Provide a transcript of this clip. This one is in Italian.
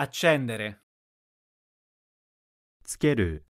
accendere つける